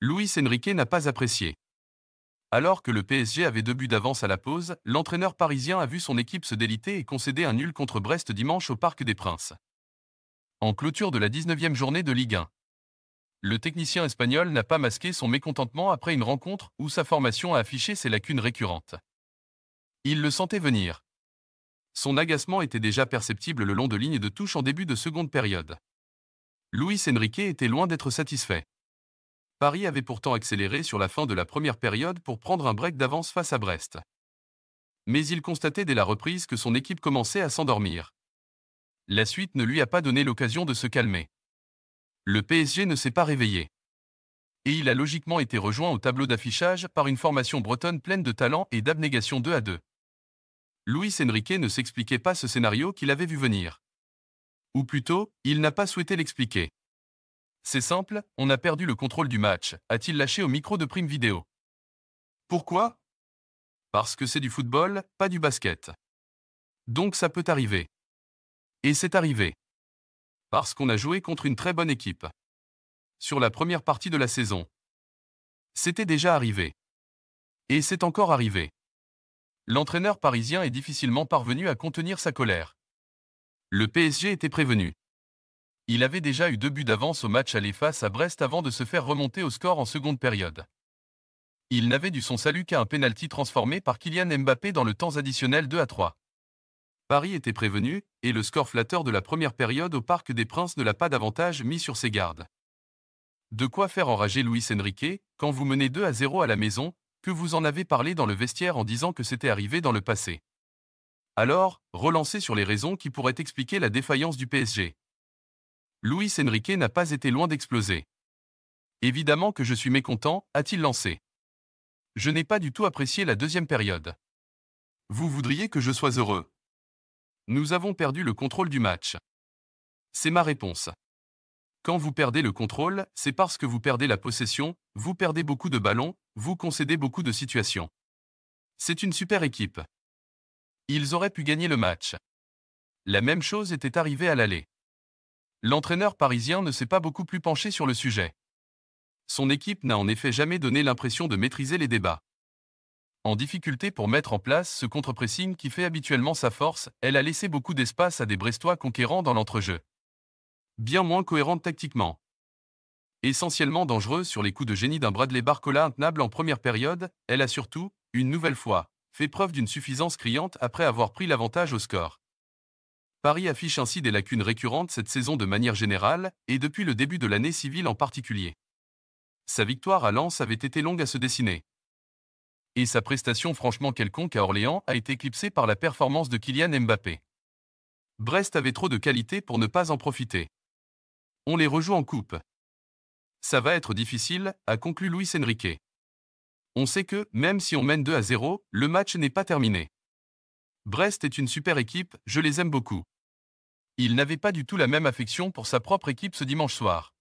Luis Enrique n'a pas apprécié. Alors que le PSG avait deux buts d'avance à la pause, l'entraîneur parisien a vu son équipe se déliter et concéder un nul contre Brest dimanche au Parc des Princes. En clôture de la 19e journée de Ligue 1. Le technicien espagnol n'a pas masqué son mécontentement après une rencontre où sa formation a affiché ses lacunes récurrentes. Il le sentait venir. Son agacement était déjà perceptible le long de lignes de touche en début de seconde période. Luis Enrique était loin d'être satisfait. Paris avait pourtant accéléré sur la fin de la première période pour prendre un break d'avance face à Brest. Mais il constatait dès la reprise que son équipe commençait à s'endormir. La suite ne lui a pas donné l'occasion de se calmer. Le PSG ne s'est pas réveillé. Et il a logiquement été rejoint au tableau d'affichage par une formation bretonne pleine de talent et d'abnégation 2 à 2. Luis Enrique ne s'expliquait pas ce scénario qu'il avait vu venir. Ou plutôt, il n'a pas souhaité l'expliquer. C'est simple, on a perdu le contrôle du match, a-t-il lâché au micro de Prime Vidéo. Pourquoi Parce que c'est du football, pas du basket. Donc ça peut arriver. Et c'est arrivé. Parce qu'on a joué contre une très bonne équipe. Sur la première partie de la saison. C'était déjà arrivé. Et c'est encore arrivé. L'entraîneur parisien est difficilement parvenu à contenir sa colère. Le PSG était prévenu. Il avait déjà eu deux buts d'avance au match à face à Brest avant de se faire remonter au score en seconde période. Il n'avait dû son salut qu'à un pénalty transformé par Kylian Mbappé dans le temps additionnel 2 à 3. Paris était prévenu, et le score flatteur de la première période au Parc des Princes ne l'a pas davantage mis sur ses gardes. De quoi faire enrager Luis Enrique, quand vous menez 2 à 0 à la maison, que vous en avez parlé dans le vestiaire en disant que c'était arrivé dans le passé. Alors, relancez sur les raisons qui pourraient expliquer la défaillance du PSG louis Enrique n'a pas été loin d'exploser. Évidemment que je suis mécontent, a-t-il lancé. Je n'ai pas du tout apprécié la deuxième période. Vous voudriez que je sois heureux. Nous avons perdu le contrôle du match. C'est ma réponse. Quand vous perdez le contrôle, c'est parce que vous perdez la possession, vous perdez beaucoup de ballons, vous concédez beaucoup de situations. C'est une super équipe. Ils auraient pu gagner le match. La même chose était arrivée à l'aller l'entraîneur parisien ne s'est pas beaucoup plus penché sur le sujet. Son équipe n'a en effet jamais donné l'impression de maîtriser les débats. En difficulté pour mettre en place ce contre-pressing qui fait habituellement sa force, elle a laissé beaucoup d'espace à des Brestois conquérants dans l'entrejeu. Bien moins cohérente tactiquement. Essentiellement dangereuse sur les coups de génie d'un Bradley Barcola intenable en première période, elle a surtout, une nouvelle fois, fait preuve d'une suffisance criante après avoir pris l'avantage au score. Paris affiche ainsi des lacunes récurrentes cette saison de manière générale, et depuis le début de l'année civile en particulier. Sa victoire à Lens avait été longue à se dessiner. Et sa prestation franchement quelconque à Orléans a été éclipsée par la performance de Kylian Mbappé. Brest avait trop de qualité pour ne pas en profiter. On les rejoue en coupe. Ça va être difficile, a conclu Luis Enrique. On sait que, même si on mène 2 à 0, le match n'est pas terminé. Brest est une super équipe, je les aime beaucoup. Il n'avait pas du tout la même affection pour sa propre équipe ce dimanche soir.